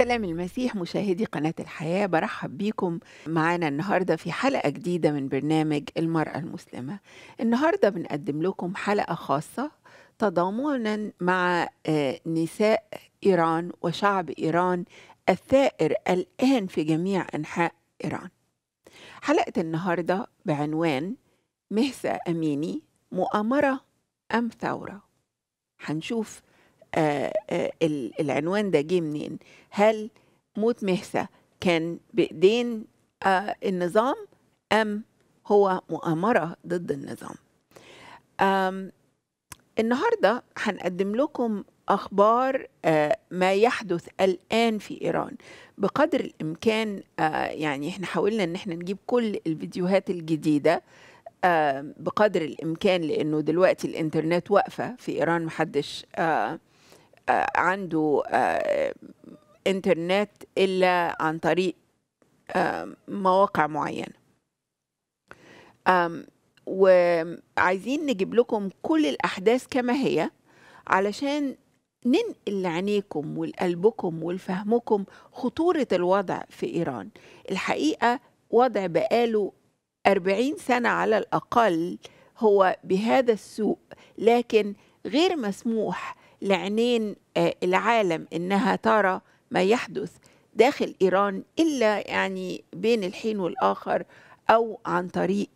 سلام المسيح مشاهدي قناة الحياة برحب بيكم معانا النهاردة في حلقة جديدة من برنامج المرأة المسلمة النهاردة بنقدم لكم حلقة خاصة تضامنا مع آه، نساء إيران وشعب إيران الثائر الآن في جميع أنحاء إيران حلقة النهاردة بعنوان مهسة أميني مؤامرة أم ثورة هنشوف آه، آه، العنوان ده جه منين هل موت مهسا كان بايدين آه، النظام ام هو مؤامره ضد النظام النهارده هنقدم لكم اخبار ما يحدث الان في ايران بقدر الامكان يعني احنا حاولنا ان احنا نجيب كل الفيديوهات الجديده بقدر الامكان لانه دلوقتي الانترنت واقفه في ايران محدش آه آه، عنده آه، انترنت إلا عن طريق آه، مواقع معينة وعايزين نجيب لكم كل الأحداث كما هي علشان ننقل لعينيكم ولقلبكم ولفهمكم خطورة الوضع في إيران الحقيقة وضع بقاله 40 سنة على الأقل هو بهذا السوء لكن غير مسموح لعينين آه، العالم انها ترى ما يحدث داخل ايران الا يعني بين الحين والاخر او عن طريق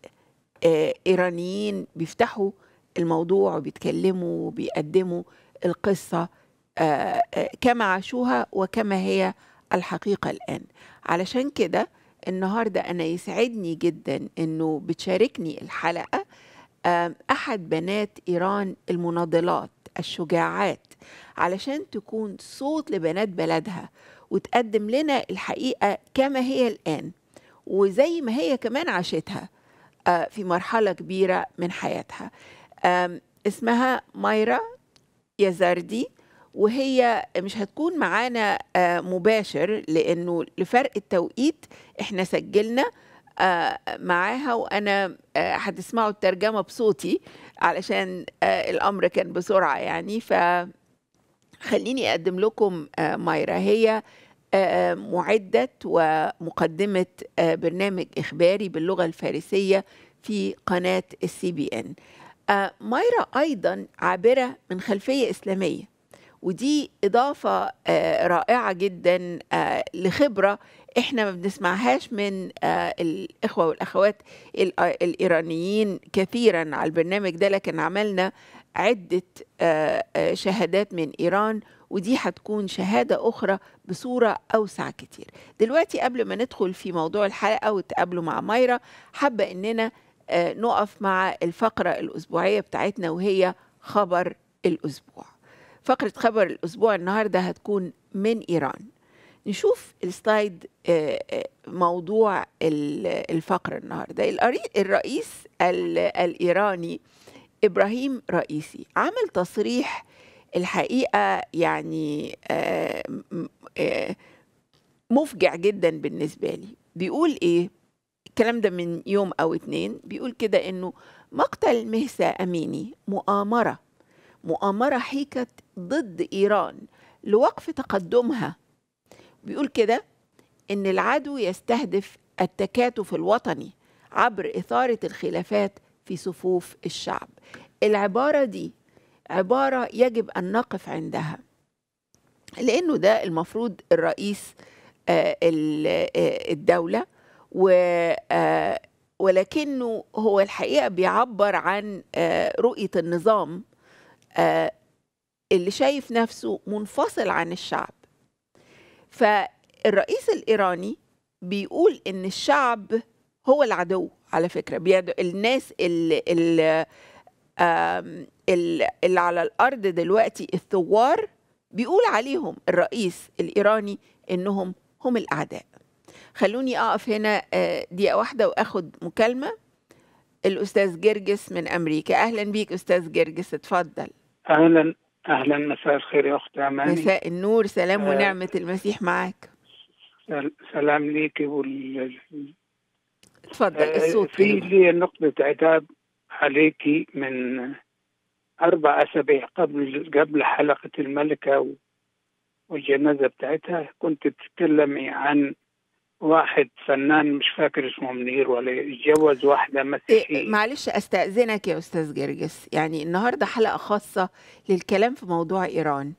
آه، ايرانيين بيفتحوا الموضوع وبيتكلموا وبيقدموا القصه آه، كما عاشوها وكما هي الحقيقه الان علشان كده النهارده انا يسعدني جدا انه بتشاركني الحلقه أحد بنات إيران المناضلات الشجاعات علشان تكون صوت لبنات بلدها وتقدم لنا الحقيقة كما هي الآن وزي ما هي كمان عاشتها آه، في مرحلة كبيرة من حياتها اسمها مايرا يزاردي وهي مش هتكون معانا آه، مباشر لأنه لفرق التوقيت احنا سجلنا آه، معاها وانا آه، هتسمعوا الترجمه بصوتي علشان آه، الامر كان بسرعه يعني ف خليني اقدم لكم مايرا هي معده ومقدمه برنامج اخباري باللغه الفارسيه في قناه السي بي ان مايرا ايضا عابره من خلفيه اسلاميه ودي اضافه رائعه جدا لخبره احنا ما بنسمعهاش من آه الاخوه والاخوات آه، الايرانيين كثيرا على البرنامج ده لكن عملنا عده آه،, آه شهادات من ايران ودي هتكون شهادة أخرى بصورة أوسع كتير دلوقتي قبل ما ندخل في موضوع الحلقة وتقابلوا مع مايرا حابة إننا آه، نقف مع الفقرة الأسبوعية بتاعتنا وهي خبر الأسبوع فقرة خبر الأسبوع النهاردة هتكون من إيران نشوف السلايد آه، آه، موضوع الفقر النهارده الرئيس الايراني ابراهيم رئيسي عمل تصريح الحقيقه يعني آه، مفجع جدا بالنسبه لي بيقول ايه الكلام ده من يوم او اتنين بيقول كده انه مقتل مهسا اميني مؤامره مؤامره حيكت ضد ايران لوقف تقدمها بيقول كده إن العدو يستهدف التكاتف الوطني عبر إثارة الخلافات في صفوف الشعب العبارة دي عبارة يجب أن نقف عندها لأنه ده المفروض الرئيس آه، آه، الدولة آه، ولكنه هو الحقيقة بيعبر عن رؤية النظام اللي شايف نفسه منفصل عن الشعب فالرئيس الايراني بيقول ان الشعب هو العدو على فكره بيدعو الناس اللي, اللي, اللي على الارض دلوقتي الثوار بيقول عليهم الرئيس الايراني انهم هم الاعداء خلوني اقف هنا آه، دقيقه واحده واخد مكالمه الاستاذ جرجس من امريكا اهلا بيك استاذ جرجس اتفضل اهلا اهلا مساء الخير يا اختي اماني مساء النور سلام آه ونعمه المسيح معاك سلام ليكي وال اتفضل آه الصوت في لي نقطه عتاب عليكي من اربع اسابيع قبل قبل حلقه الملكه والجنازه بتاعتها كنت تتكلمي عن واحد فنان مش فاكر اسمه منير ولا اتجوز واحده إيه، مسيحيه معلش استاذنك يا استاذ جرجس يعني النهارده حلقه خاصه للكلام في موضوع ايران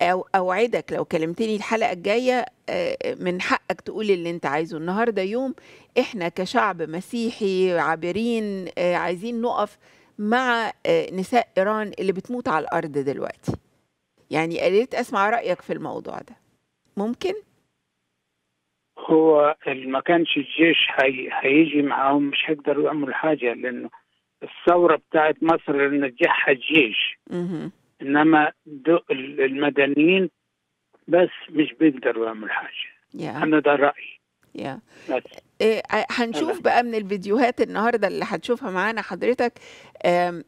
أو أوعدك لو كلمتني الحلقة الجاية آه، من حقك تقول اللي أنت عايزه النهاردة يوم إحنا كشعب مسيحي عابرين آه، عايزين نقف مع آه، نساء إيران اللي بتموت على الأرض دلوقتي يعني قلت أسمع رأيك في الموضوع ده ممكن؟ هو ما كانش الجيش هي هيجي معاهم مش هيقدروا يعملوا حاجه لانه الثوره بتاعت مصر نجحها الجيش انما المدنيين بس مش بيقدروا يعملوا حاجه yeah. انا ده رايي yeah. بس. إيه، هنشوف بقى من الفيديوهات النهارده اللي هتشوفها معانا حضرتك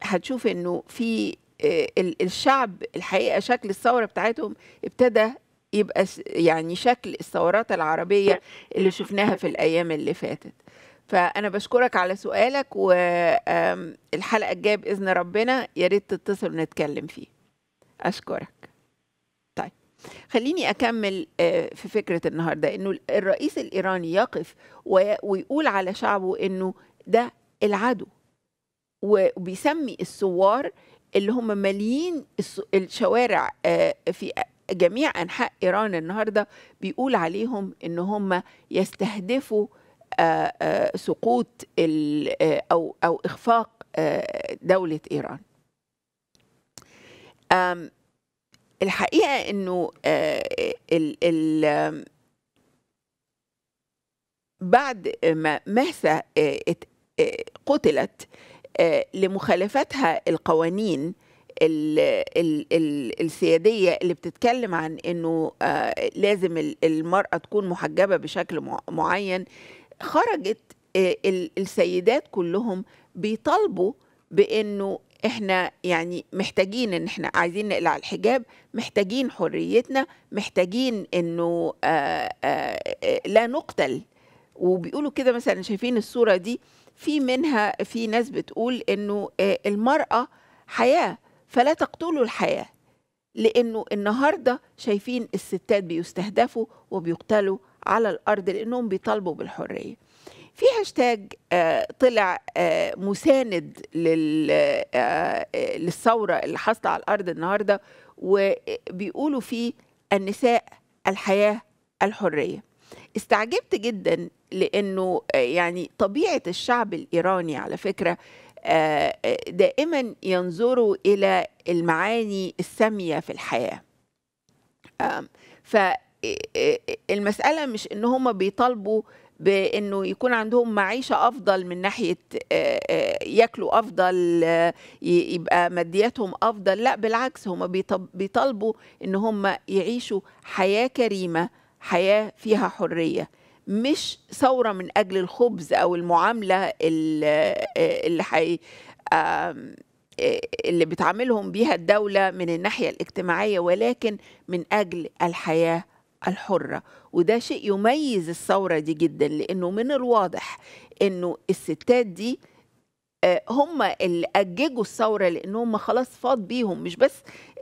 هتشوف انه في آه، الشعب الحقيقه شكل الثوره بتاعتهم ابتدى يبقى يعني شكل الثورات العربية اللي شفناها في الأيام اللي فاتت فأنا بشكرك على سؤالك والحلقة الجاية بإذن ربنا يا ريت تتصل ونتكلم فيه أشكرك طيب خليني أكمل آه، في فكرة النهاردة إنه الرئيس الإيراني يقف ويقول على شعبه إنه ده العدو وبيسمي الثوار اللي هم ماليين الشوارع آه، في جميع أنحاء إيران النهاردة بيقول عليهم إن هم يستهدفوا آه، آه، سقوط آه، أو أو إخفاق دولة إيران الحقيقة إنه بعد ما مهسا قتلت لمخالفتها القوانين ال ال السياديه اللي بتتكلم عن انه آه، لازم المراه تكون محجبه بشكل معين خرجت آه، السيدات كلهم بيطالبوا بانه احنا يعني محتاجين ان احنا عايزين نقلع الحجاب محتاجين حريتنا محتاجين انه آه، لا نقتل وبيقولوا كده مثلا شايفين الصوره دي في منها في ناس بتقول انه المراه حياه فلا تقتلوا الحياة لأنه النهاردة شايفين الستات بيستهدفوا وبيقتلوا على الأرض لأنهم بيطالبوا بالحرية في هاشتاج آه، طلع آه، مساند آه، للثورة اللي حصلت على الأرض النهاردة وبيقولوا فيه النساء الحياة الحرية استعجبت جدا لأنه يعني طبيعة الشعب الإيراني على فكرة آه، آه، دائما ينظروا الى المعاني الساميه في الحياه فالمساله آه، مش ان هم بيطالبوا بانه يكون عندهم معيشه افضل من ناحيه ياكلوا افضل يبقى مادياتهم افضل لا بالعكس هم بيطالبوا ان هم يعيشوا حياه كريمه حياه فيها حريه مش ثوره من اجل الخبز او المعامله آه، اللي حي آه، اللي بتعاملهم بيها الدوله من الناحيه الاجتماعيه ولكن من اجل الحياه الحره وده شيء يميز الثوره دي جدا لانه من الواضح انه الستات دي آه، هم اللي أججوا الثورة لأنهم خلاص فاض بيهم مش بس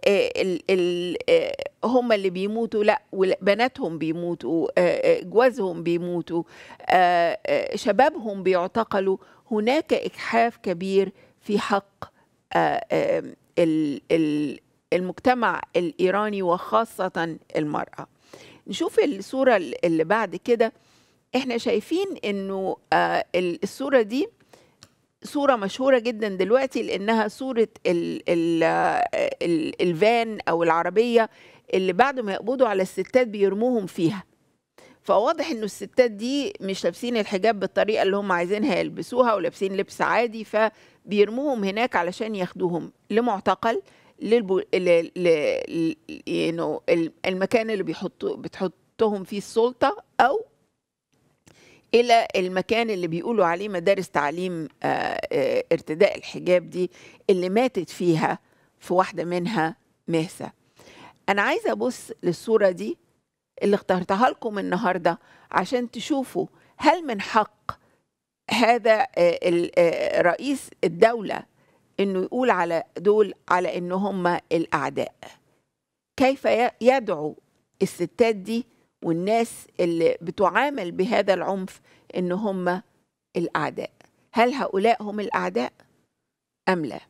آه، ال ال آه، هم اللي بيموتوا لا بناتهم بيموتوا جوازهم بيموتوا شبابهم بيعتقلوا هناك إجحاف كبير في حق المجتمع الإيراني وخاصة المرأة نشوف الصورة اللي بعد كده احنا شايفين انه الصورة دي صورة مشهورة جدا دلوقتي لأنها صورة الـ الـ الـ الفان أو العربية اللي بعد ما يقبضوا على الستات بيرموهم فيها فواضح انه الستات دي مش لابسين الحجاب بالطريقه اللي هم عايزينها يلبسوها ولابسين لبس عادي فبيرموهم هناك علشان ياخدوهم لمعتقل للبو... ل... ل... ل... المكان اللي بيحطوا بتحطهم فيه السلطه او الى المكان اللي بيقولوا عليه مدارس تعليم آه، آه، ارتداء الحجاب دي اللي ماتت فيها في واحده منها مهسه انا عايزه ابص للصوره دي اللي اخترتها لكم النهارده عشان تشوفوا هل من حق هذا آه، رئيس الدوله انه يقول على دول على ان هم الاعداء كيف يدعو الستات دي والناس اللي بتعامل بهذا العنف ان هم الاعداء هل هؤلاء هم الاعداء ام لا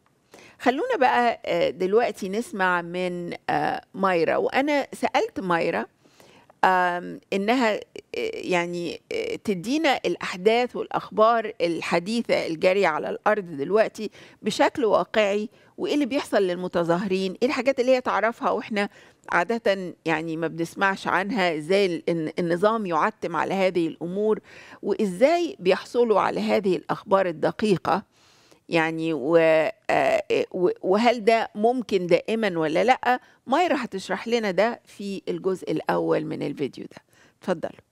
خلونا بقى آه، دلوقتي نسمع من آه، مايرا وانا سالت مايرا انها آه، يعني تدينا الاحداث والاخبار الحديثه الجاريه على الارض دلوقتي بشكل واقعي وايه اللي بيحصل للمتظاهرين ايه الحاجات اللي هي تعرفها واحنا عادة يعني ما بنسمعش عنها ازاي النظام يعتم على هذه الامور وازاي بيحصلوا على هذه الاخبار الدقيقة يعني آه، آه، وهل ده ممكن دائما ولا لا مايرا هتشرح لنا ده في الجزء الاول من الفيديو ده اتفضلوا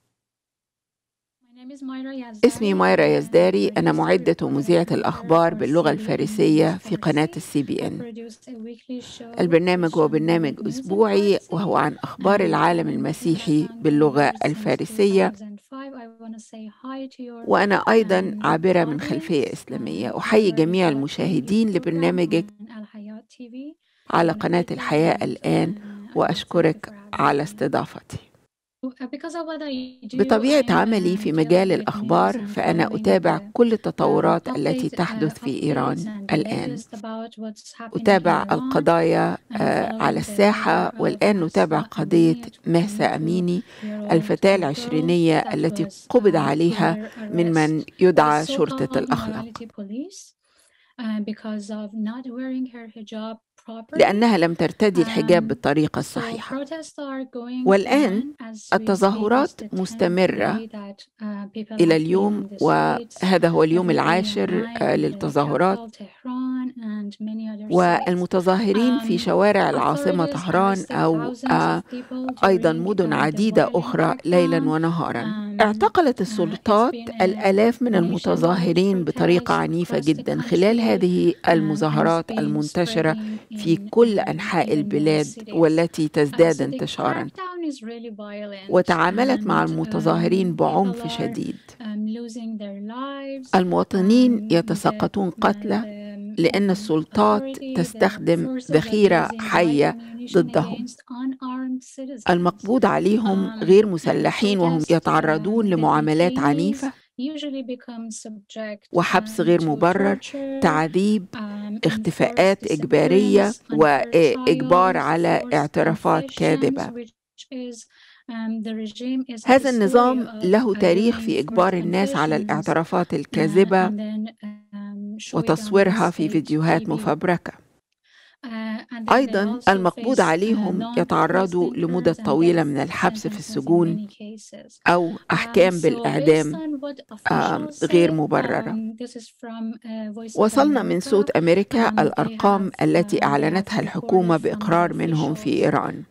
اسمي مايرا يزداري أنا معدة ومذيعة الأخبار باللغة الفارسية في قناة السي بي إن البرنامج هو برنامج أسبوعي وهو عن أخبار العالم المسيحي باللغة الفارسية وأنا أيضا عابرة من خلفية um, إسلامية أحيي جميع المشاهدين لبرنامجك على قناة الحياة الآن uh, وأشكرك على استضافتي بطبيعة عملي في مجال الأخبار فأنا أتابع كل التطورات التي uh, تحدث في إيران الآن أتابع القضايا آه، على الساحة والآن نتابع قضية مهسا أميني الفتاة العشرينية التي قبض uh, عليها من من يدعى شرطة الأخلاق لأنها لم ترتدي الحجاب um, بالطريقة الصحيحة والآن التظاهرات مستمرة uh, إلى اليوم وهذا هو اليوم العاشر آه، للتظاهرات والمتظاهرين في um, شوارع العاصمة طهران أو آه، أيضا مدن عديدة أخرى ليلا um, ونهارا uh, اعتقلت السلطات الآلاف من المتظاهرين بطريقة عنيفة جدا خلال هذه المظاهرات المنتشرة في كل أنحاء البلاد والتي تزداد انتشارا وتعاملت مع uh, المتظاهرين بعنف شديد um, المواطنين um, يتساقطون um, قتلى لأن السلطات تستخدم ذخيرة حية ضدهم المقبوض عليهم غير مسلحين وهم يتعرضون لمعاملات عنيفة وحبس um, غير مبرر تعذيب um, اختفاءات إجبارية وإجبار على اعترافات كاذبة um, هذا النظام له uh, تاريخ في إجبار الناس على الاعترافات الكاذبة وتصويرها في فيديوهات مفبركة أيضا المقبوض عليهم يتعرضوا لمدة طويلة من الحبس في السجون أو أحكام um, بالإعدام آه، غير مبررة um, uh, وصلنا من صوت أمريكا um, الأرقام التي أعلنتها الحكومة بإقرار منهم في إيران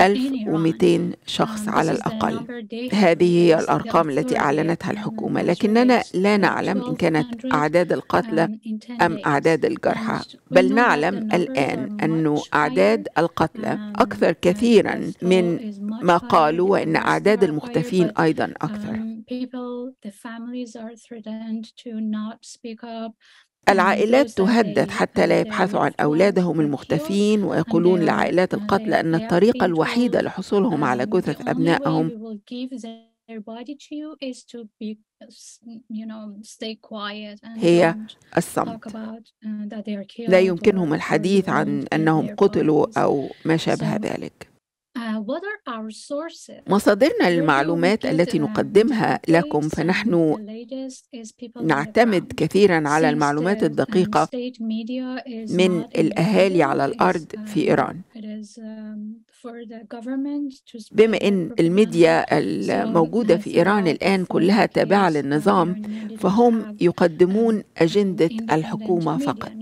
1200 شخص على الأقل هذه هي الأرقام التي أعلنتها الحكومة لكننا لا نعلم إن كانت أعداد القتلى أم أعداد الجرحى بل نعلم الآن أن أن أعداد القتلى أكثر كثيرا من ما قالوا وأن أعداد المختفين أيضا أكثر um, العائلات تهدد حتى لا يبحثوا عن أولادهم المختفين ويقولون لعائلات uh, القتلى أن الطريقة الوحيدة لحصولهم على um, جثث أبنائهم هي الصمت uh, لا يمكنهم الحديث عن أنهم قتلوا أو ما شابه ذلك uh, مصادرنا للمعلومات التي uh, نقدمها لكم فنحن نعتمد كثيرا على المعلومات um, الدقيقة من الأهالي على الأرض في إيران بما ان الميديا الموجوده في ايران الان كلها تابعه للنظام فهم يقدمون اجنده الحكومه فقط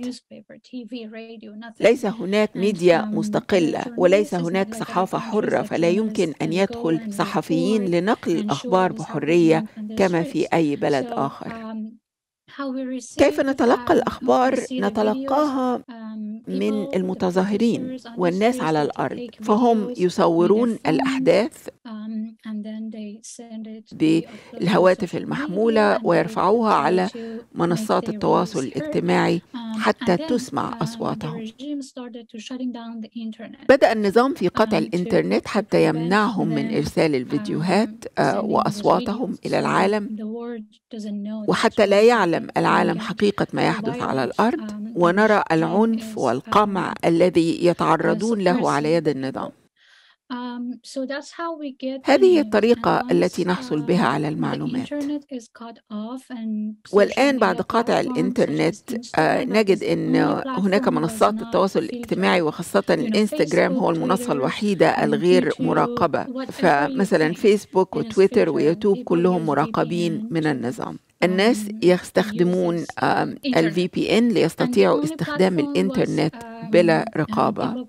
ليس هناك ميديا um, مستقله وليس هناك صحافه حره فلا يمكن ان يدخل صحفيين لنقل الاخبار بحريه كما في اي بلد اخر um, كيف نتلقى um, الاخبار نتلقاها من المتظاهرين والناس على الارض فهم يصورون الاحداث بالهواتف المحمولة ويرفعوها على منصات التواصل الاجتماعي um, حتى تسمع um, أصواتهم بدأ النظام في um, قطع الإنترنت حتى يمنعهم من إرسال الفيديوهات آه، وأصواتهم إلى العالم وحتى لا يعلم العالم حقيقة ما يحدث على الأرض ونرى العنف والقمع الذي يتعرضون له على يد النظام Um, هذه هي الطريقة التي نحصل بها على المعلومات والآن بعد قطع الإنترنت آه، نجد أن هناك منصات التواصل الاجتماعي وخاصة الإنستغرام هو المنصة الوحيدة الغير مراقبة فمثلا فيسبوك وتويتر ويوتيوب كلهم مراقبين من النظام الناس يستخدمون الفي بي ان ليستطيعوا استخدام الانترنت uh, بلا رقابة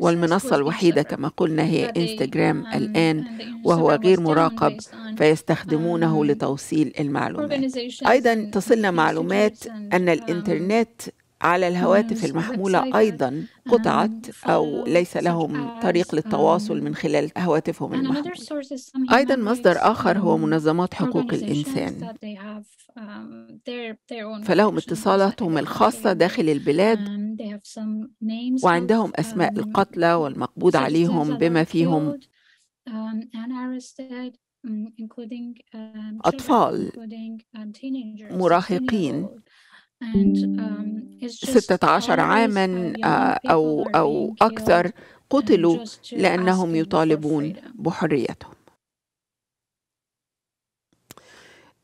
والمنصة الوحيدة كما قلنا هي انستغرام الآن وهو غير مراقب فيستخدمونه um, لتوصيل المعلومات أيضا تصلنا معلومات أن um, الإنترنت على الهواتف المحمولة أيضا قطعت أو ليس لهم طريق للتواصل من خلال هواتفهم المحمولة أيضا مصدر آخر هو منظمات حقوق الإنسان um, فلهم اتصالاتهم الخاصة داخل البلاد um, وعندهم أسماء um, القتلى والمقبوض عليهم بما فيهم أطفال مراهقين 16 um, عاما uh, آه، أو أو أكثر قتلوا لأنهم يطالبون بحريتهم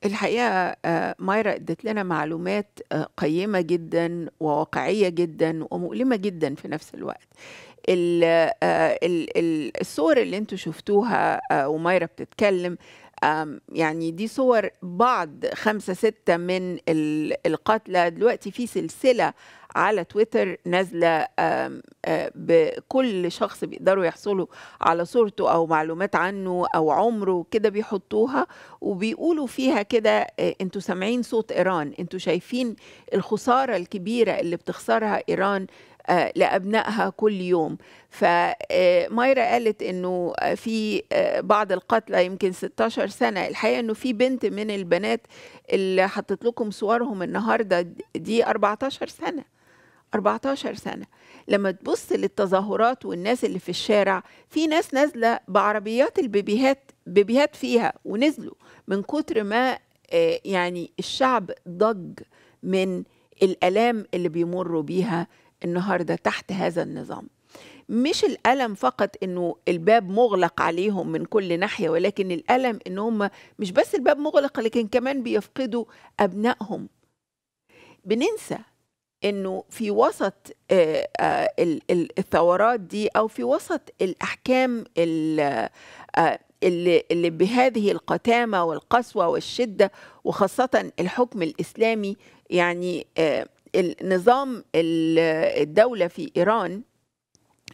الحقيقة آه، مايرا ادت لنا معلومات آه، قيمة جدا وواقعية جدا ومؤلمة جدا في نفس الوقت الصور اللي انتوا شفتوها ومايرا بتتكلم يعني دي صور بعض خمسة ستة من القتلى دلوقتي في سلسلة على تويتر نازلة بكل شخص بيقدروا يحصلوا على صورته أو معلومات عنه أو عمره كده بيحطوها وبيقولوا فيها كده انتوا سامعين صوت إيران انتوا شايفين الخسارة الكبيرة اللي بتخسرها إيران آه، لأبنائها كل يوم فمايرا آه، قالت أنه آه، في بعض القتلى يمكن 16 سنة الحقيقة أنه في بنت من البنات اللي حطت لكم صورهم النهاردة دي 14 سنة 14 سنة لما تبص للتظاهرات والناس اللي في الشارع في ناس نازلة بعربيات البيبيهات بيبيهات فيها ونزلوا من كتر ما يعني الشعب ضج من الالام اللي بيمروا بيها النهارده تحت هذا النظام مش الألم فقط إنه الباب مغلق عليهم من كل ناحية ولكن الألم إن هم مش بس الباب مغلق لكن كمان بيفقدوا أبنائهم بننسى إنه في وسط آه، آه، الثورات دي أو في وسط الأحكام آه، اللي, اللي بهذه القتامة والقسوة والشدة وخاصة الحكم الإسلامي يعني النظام الدولة في إيران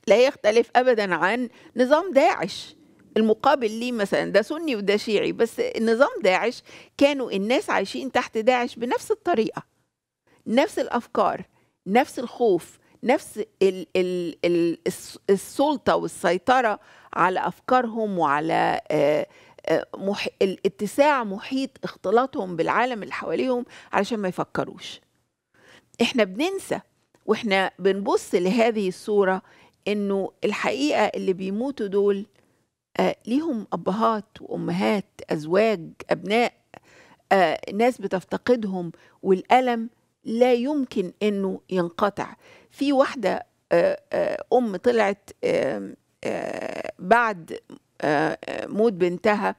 لا يختلف أبدا عن نظام داعش المقابل ليه مثلا ده سني وده شيعي بس نظام داعش كانوا الناس عايشين تحت داعش بنفس الطريقة نفس الأفكار نفس الخوف نفس الـ الـ الـ السلطة والسيطرة على أفكارهم وعلى آه، آه، مح... الاتساع محيط اختلاطهم بالعالم اللي حواليهم علشان ما يفكروش احنا بننسى واحنا بنبص لهذه الصورة انه الحقيقة اللي بيموتوا دول آه، ليهم أبهات وأمهات أزواج أبناء آه، ناس بتفتقدهم والألم لا يمكن انه ينقطع في واحدة آه، أم طلعت بعد موت بنتها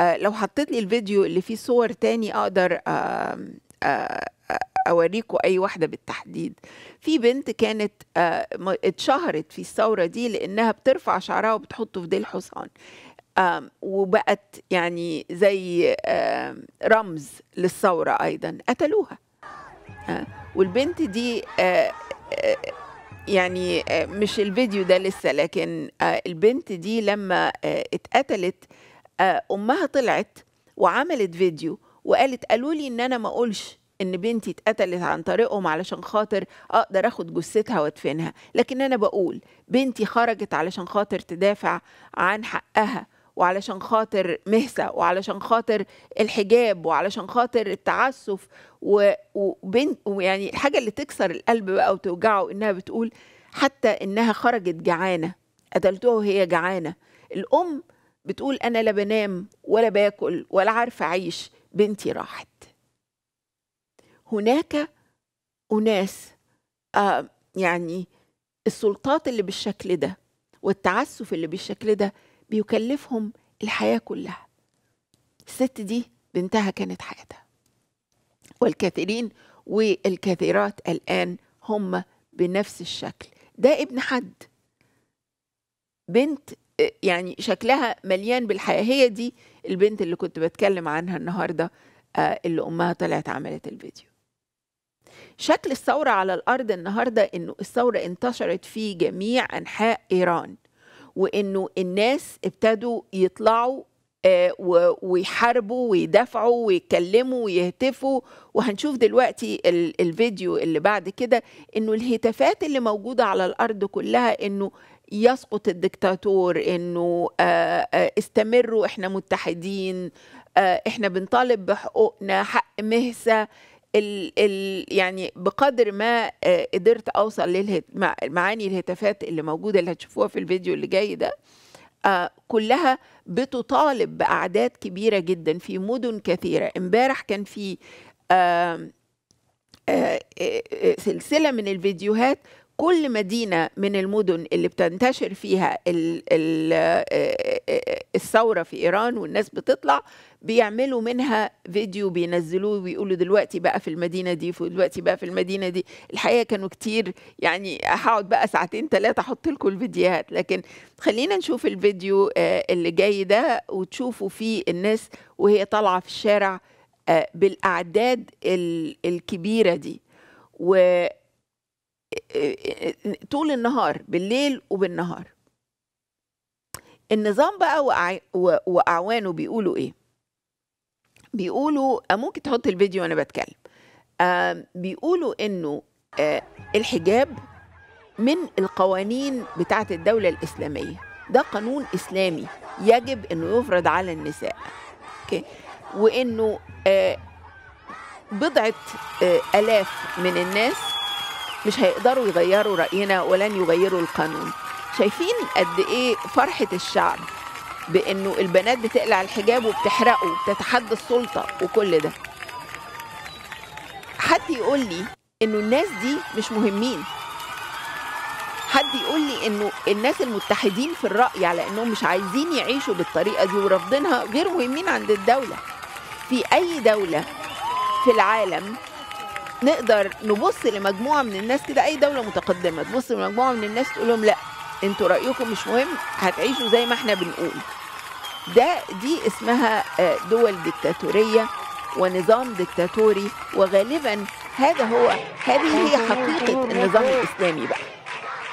لو حطيت لي الفيديو اللي فيه صور تاني أقدر اوريكم اي واحده بالتحديد في بنت كانت آه، اتشهرت في الثوره دي لانها بترفع شعرها وبتحطه في ديل حصان وبقت يعني زي رمز للثوره ايضا قتلوها آه، والبنت دي آه، يعني مش الفيديو ده لسه لكن البنت دي لما اتقتلت امها طلعت وعملت فيديو وقالت قالوا لي ان انا ما اقولش ان بنتي اتقتلت عن طريقهم علشان خاطر اقدر اخد جثتها وادفنها لكن انا بقول بنتي خرجت علشان خاطر تدافع عن حقها وعلشان خاطر مهسة وعلشان خاطر الحجاب وعلشان خاطر التعسف وبنت ويعني الحاجة اللي تكسر القلب بقى وتوجعه إنها بتقول حتى إنها خرجت جعانة قتلتها وهي جعانة الأم بتقول أنا لا بنام ولا باكل ولا عارفة أعيش بنتي راحت هناك أناس آه، يعني السلطات اللي بالشكل ده والتعسف اللي بالشكل ده بيكلفهم الحياة كلها الست دي بنتها كانت حياتها والكثيرين والكثيرات الآن هم بنفس الشكل ده ابن حد بنت يعني شكلها مليان بالحياة هي دي البنت اللي كنت بتكلم عنها النهاردة آه، اللي أمها طلعت عملت الفيديو شكل الثورة على الأرض النهاردة إنه الثورة انتشرت في جميع أنحاء إيران وإنه الناس ابتدوا يطلعوا آه، ويحاربوا ويدافعوا ويتكلموا ويهتفوا وهنشوف دلوقتي الفيديو اللي بعد كده انه الهتافات اللي موجوده على الارض كلها انه يسقط الدكتاتور انه آه، آه، استمروا احنا متحدين احنا بنطالب بحقوقنا حق مهسه ال ال يعني بقدر ما آه، قدرت اوصل لمعاني الهتافات اللي موجوده اللي هتشوفوها في الفيديو اللي جاي ده آه، كلها بتطالب باعداد كبيره جدا في مدن كثيره امبارح كان في آه، سلسله من الفيديوهات كل مدينة من المدن اللي بتنتشر فيها آه، آه، الثورة في إيران والناس بتطلع بيعملوا منها فيديو بينزلوه ويقولوا دلوقتي بقى في المدينة دي ودلوقتي بقى في المدينة دي الحقيقة كانوا كتير يعني هقعد بقى ساعتين ثلاثة أحط لكم الفيديوهات لكن خلينا نشوف الفيديو آه، اللي جاي ده وتشوفوا فيه الناس وهي طالعة في الشارع بالأعداد الكبيرة دي و آه، آه، آه، طول النهار بالليل وبالنهار النظام بقى واعوانه بيقولوا ايه بيقولوا ممكن تحط الفيديو وانا بتكلم بيقولوا انه الحجاب من القوانين بتاعه الدوله الاسلاميه ده قانون اسلامي يجب انه يفرض على النساء اوكي وانه بضعه الاف من الناس مش هيقدروا يغيروا رأينا ولن يغيروا القانون شايفين قد إيه فرحة الشعب بإنه البنات بتقلع الحجاب وبتحرقه وبتتحدى السلطة وكل ده حد يقول لي إنه الناس دي مش مهمين حد يقول لي انه الناس المتحدين في الراي على انهم مش عايزين يعيشوا بالطريقه دي ورافضينها غير مهمين عند الدوله في اي دوله في العالم نقدر نبص لمجموعه من الناس كده اي دوله متقدمه تبص لمجموعه من الناس تقول لهم لا انتوا رايكم مش مهم هتعيشوا زي ما احنا بنقول ده دي اسمها آه، دول ديكتاتوريه ونظام ديكتاتوري وغالبا هذا هو هذه هي حقيقه النظام الاسلامي بقى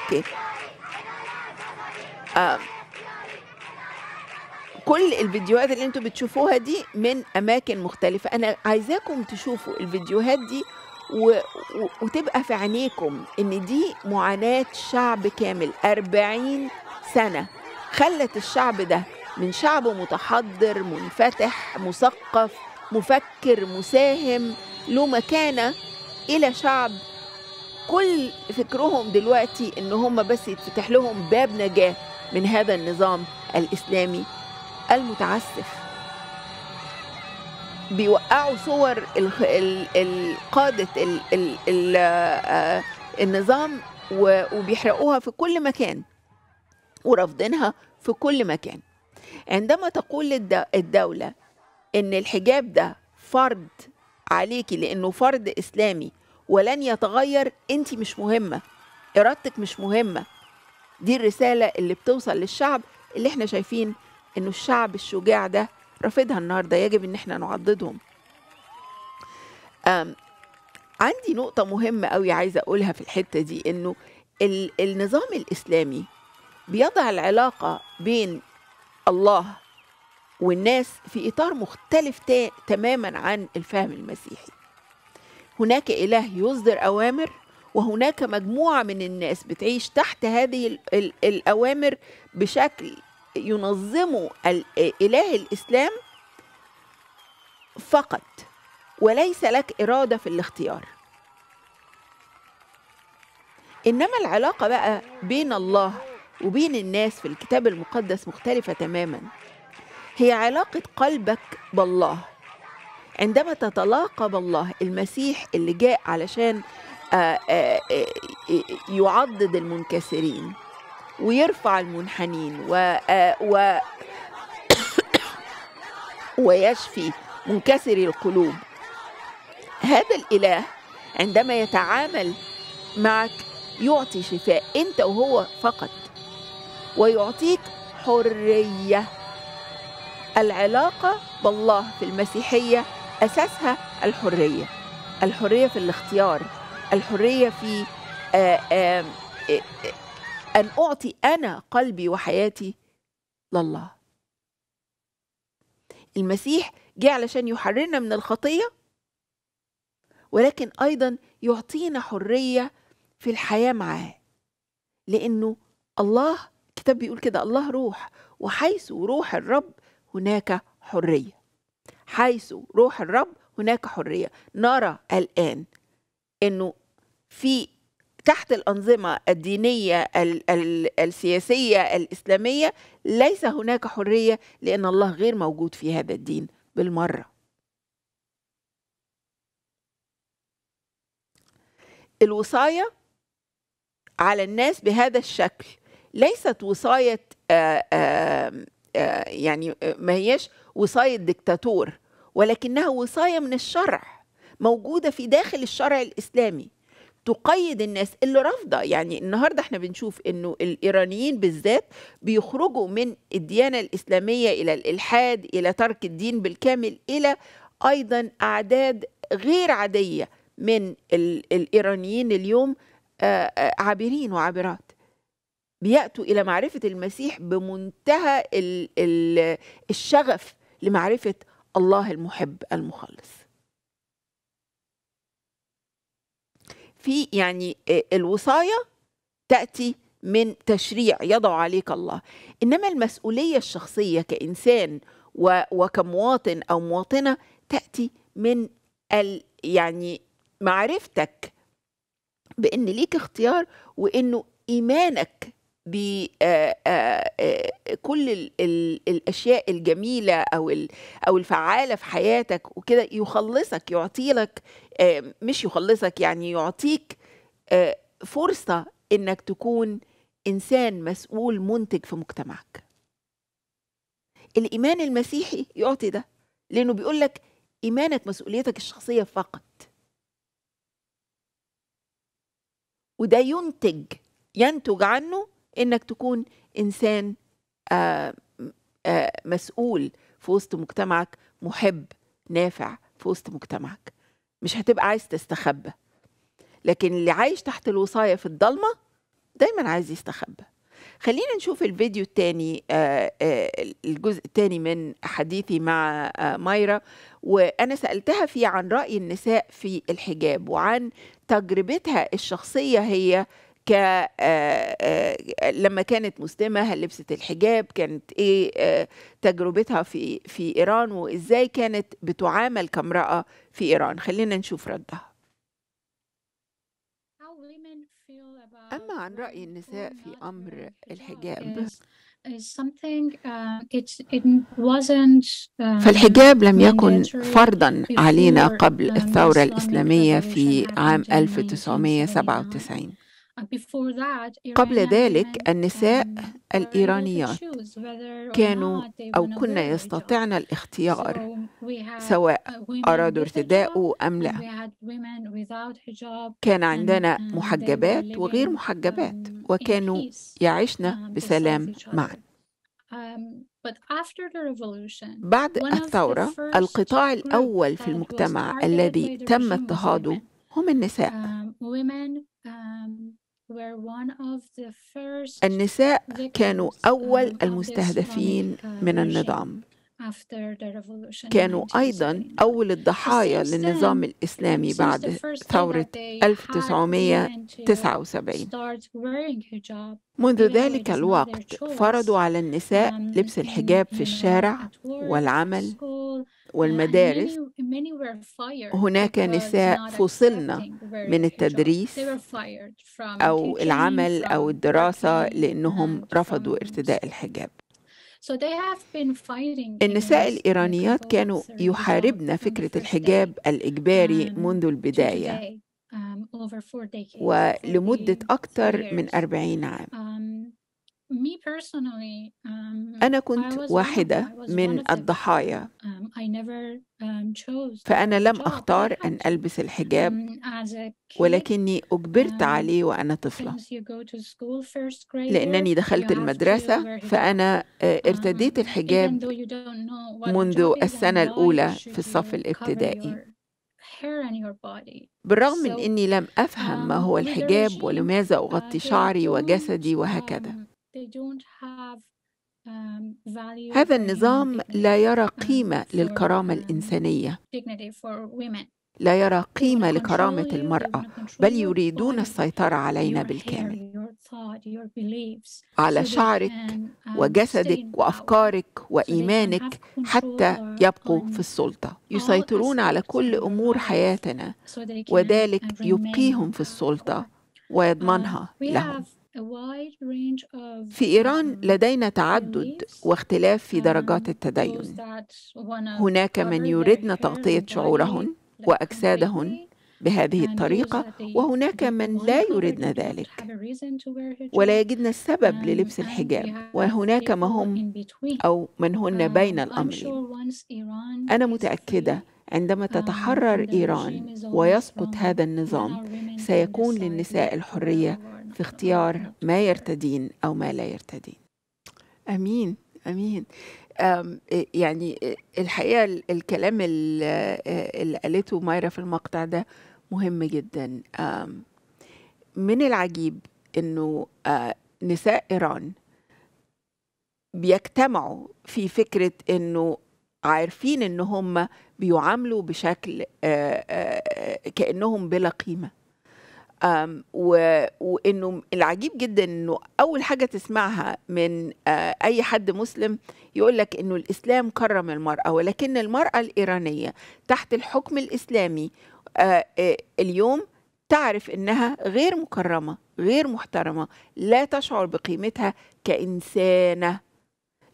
اوكي آه، كل الفيديوهات اللي انتوا بتشوفوها دي من اماكن مختلفه انا عايزاكم تشوفوا الفيديوهات دي و... و... وتبقى في عينيكم ان دي معاناة شعب كامل أربعين سنة خلت الشعب ده من شعب متحضر منفتح مثقف مفكر مساهم له مكانة إلى شعب كل فكرهم دلوقتي ان هم بس يتفتح لهم باب نجاة من هذا النظام الإسلامي المتعسف بيوقعوا صور قادة آه، النظام وبيحرقوها في كل مكان ورافضينها في كل مكان عندما تقول الدولة إن الحجاب ده فرض عليكي لأنه فرض إسلامي ولن يتغير أنت مش مهمة إرادتك مش مهمة دي الرسالة اللي بتوصل للشعب اللي احنا شايفين إنه الشعب الشجاع ده رافضها النهارده يجب ان احنا نعضدهم عندي نقطه مهمه قوي عايزه اقولها في الحته دي انه النظام الاسلامي بيضع العلاقه بين الله والناس في اطار مختلف تماما عن الفهم المسيحي هناك اله يصدر اوامر وهناك مجموعه من الناس بتعيش تحت هذه الاوامر بشكل ينظموا إله الإسلام فقط وليس لك إرادة في الاختيار إنما العلاقة بقى بين الله وبين الناس في الكتاب المقدس مختلفة تماما هي علاقة قلبك بالله عندما تتلاقى بالله المسيح اللي جاء علشان آه، آه، آه، يعضد المنكسرين ويرفع المنحنين و, آه، و ويشفي منكسري القلوب هذا الإله عندما يتعامل معك يعطي شفاء أنت وهو فقط ويعطيك حرية العلاقة بالله في المسيحية أساسها الحرية الحرية في الاختيار الحرية في آآ آه، آآ أن أعطي أنا قلبي وحياتي لله المسيح جه علشان يحررنا من الخطية ولكن أيضا يعطينا حرية في الحياة معاه لأنه الله الكتاب بيقول كده الله روح وحيث روح الرب هناك حرية حيث روح الرب هناك حرية نرى الآن أنه في تحت الأنظمة الدينية السياسية الإسلامية ليس هناك حرية لأن الله غير موجود في هذا الدين بالمرة الوصاية على الناس بهذا الشكل ليست وصاية آآ آه، آآ آه، آآ آه، يعني ما هيش وصاية دكتاتور ولكنها وصاية من الشرع موجودة في داخل الشرع الإسلامي تقيد الناس اللي رافضه يعني النهارده احنا بنشوف انه الايرانيين بالذات بيخرجوا من الديانه الاسلاميه الى الالحاد الى ترك الدين بالكامل الى ايضا اعداد غير عاديه من الايرانيين اليوم آه، آه، عابرين وعابرات بياتوا الى معرفه المسيح بمنتهى الشغف لمعرفه الله المحب المخلص في يعني آه، الوصاية تأتي من تشريع يضع عليك الله إنما المسؤولية الشخصية كإنسان وكمواطن أو مواطنة تأتي من ال يعني معرفتك بإن ليك اختيار وإنه إيمانك بكل آه، آه، الاشياء الجميله او او الفعاله في حياتك وكده يخلصك يعطي لك آه، مش يخلصك يعني يعطيك آه، فرصة إنك تكون إنسان مسؤول منتج في مجتمعك الإيمان المسيحي يعطي ده لأنه بيقول لك إيمانك مسؤوليتك الشخصية فقط وده ينتج ينتج عنه إنك تكون إنسان آآ آه، آآ مسؤول في وسط مجتمعك محب نافع في وسط مجتمعك مش هتبقى عايز تستخبى لكن اللي عايش تحت الوصاية في الضلمة دايما عايز يستخبى خلينا نشوف الفيديو الثاني آه، آه، الجزء الثاني من حديثي مع آه، مايرا وانا سالتها فيه عن راي النساء في الحجاب وعن تجربتها الشخصيه هي ك لما كانت مسلمه هل لبست الحجاب كانت ايه تجربتها في في ايران وازاي كانت بتعامل كامراه في إيران خلينا نشوف ردها أما عن رأي النساء في أمر الحجاب um, um, فالحجاب لم يكن فرضا علينا قبل الثورة الإسلامية في عام 1997 Uh, قبل ذلك النساء الإيرانيات كانوا أو كنا يستطعن الاختيار سواء uh, أرادوا ارتداءه أم لا كان عندنا محجبات وغير um, محجبات وكانوا يعيشن um, بسلام معا um, بعد الثورة القطاع الأول في المجتمع الذي تم اضطهاده هم النساء النساء كانوا uh, أول المستهدفين uh, من النظام كانوا أيضا أول الضحايا للنظام الإسلامي بعد ثورة 1979 منذ ذلك الوقت فرضوا على النساء um, لبس الحجاب في الشارع والعمل والمدارس هناك نساء فصلنا من التدريس أو العمل أو الدراسة لأنهم um, رفضوا ارتداء الحجاب النساء الإيرانيات كانوا يحاربن فكرة الحجاب الإجباري um, منذ البداية um, ولمدة أكثر من 40 عام Um, أنا كنت واحدة من الضحايا um, um, فأنا لم أختار أن ألبس الحجاب ولكني أجبرت عليه وأنا طفلة لأنني دخلت المدرسة فأنا آه، ارتديت الحجاب منذ السنة الأولى في الصف الابتدائي بالرغم من أني لم أفهم ما هو الحجاب ولماذا أغطي uh, شعري وجسدي وهكذا Um, هذا النظام لا يرى uh-huh. قيمة للكرامة um, الإنسانية لا يرى قيمة لكرامة المرأة بل يريدون السيطرة علينا بالكامل على شعرك um, وجسدك وافكارك وايمانك حتى يبقوا في السلطه يسيطرون على كل امور حياتنا وذلك uh, يبقيهم في السلطه ويضمنها uh, لهم في إيران um, لدينا تعدد واختلاف في درجات التدين هناك من يريدن تغطية شعورهن وأجسادهن بهذه الطريقة وهناك من لا يريدن ذلك ولا يجدن السبب um, للبس الحجاب وهناك ما هم أو من هن um, بين الأمرين أنا متأكدة عندما تتحرر إيران ويسقط هذا النظام سيكون للنساء الحرية في اختيار ما يرتدين أو ما لا يرتدين أمين أمين أم يعني الحقيقة الكلام اللي قالته مايرا في المقطع ده مهم جدا من العجيب أنه نساء إيران بيجتمعوا في فكرة أنه عارفين أن هم بيعاملوا بشكل كأنهم بلا قيمة و... وانه العجيب جدا انه اول حاجه تسمعها من آه، اي حد مسلم يقول لك انه الاسلام كرم المراه ولكن المراه الايرانيه تحت الحكم الاسلامي آه، آه، اليوم تعرف انها غير مكرمه غير محترمه لا تشعر بقيمتها كانسانه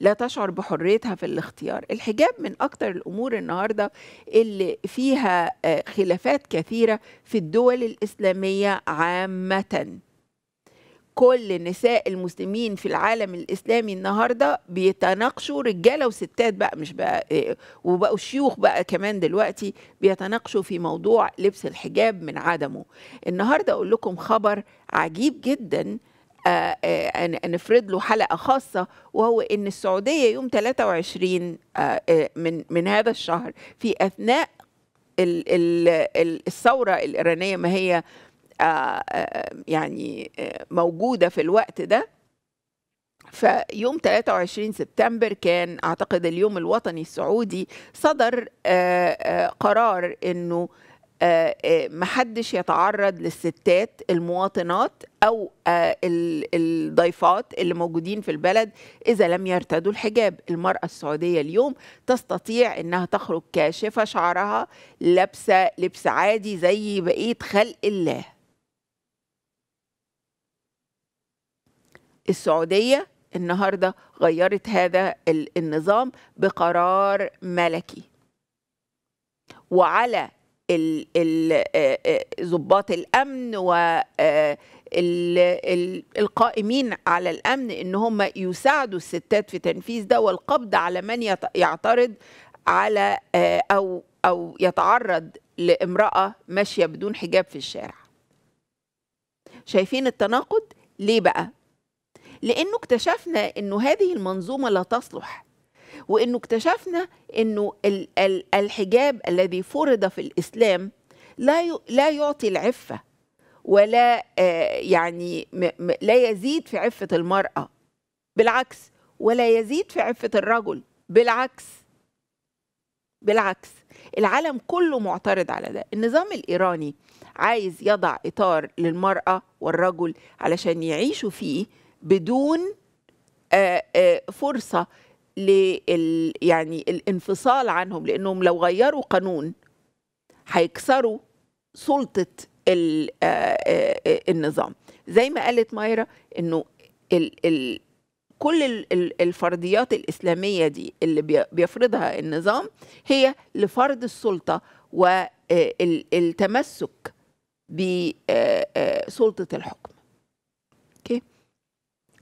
لا تشعر بحريتها في الاختيار الحجاب من أكتر الأمور النهاردة اللي فيها آه، خلافات كثيرة في الدول الإسلامية عامةً كل نساء المسلمين في العالم الاسلامي النهارده بيتناقشوا رجاله وستات بقى مش بقى آه، وبقوا شيوخ بقى كمان دلوقتي بيتناقشوا في موضوع لبس الحجاب من عدمه النهارده اقول لكم خبر عجيب جدا آه، آه، نفرض له حلقة خاصة وهو أن السعودية يوم 23 آه، من من هذا الشهر في أثناء الثورة الإيرانية ما هي يعني موجودة في الوقت ده فيوم 23 سبتمبر كان أعتقد اليوم الوطني السعودي صدر قرار أنه آه، آه، محدش يتعرض للستات المواطنات او آه، الضيفات اللي موجودين في البلد اذا لم يرتدوا الحجاب المراه السعوديه اليوم تستطيع انها تخرج كاشفه شعرها لابسه لبس عادي زي بقيه خلق الله السعوديه النهارده غيرت هذا النظام بقرار ملكي وعلى ضباط الامن و القائمين على الامن ان هم يساعدوا الستات في تنفيذ ده والقبض على من يعترض على او او يتعرض لامراه ماشيه بدون حجاب في الشارع شايفين التناقض ليه بقى لانه اكتشفنا انه هذه المنظومه لا تصلح وانه اكتشفنا انه الحجاب الذي فرض في الاسلام لا لا يعطي العفه ولا آه، يعني لا يزيد في عفه المراه بالعكس ولا يزيد في عفه الرجل بالعكس بالعكس العالم كله معترض على ده النظام الايراني عايز يضع اطار للمراه والرجل علشان يعيشوا فيه بدون آه، آه، فرصه لل يعني الانفصال عنهم لانهم لو غيروا قانون هيكسروا سلطه آه، آه، آه، النظام زي ما قالت مايرا انه ال ال كل الفرضيات الاسلاميه دي اللي بيفرضها النظام هي لفرض السلطه والتمسك بسلطه الحكم اوكي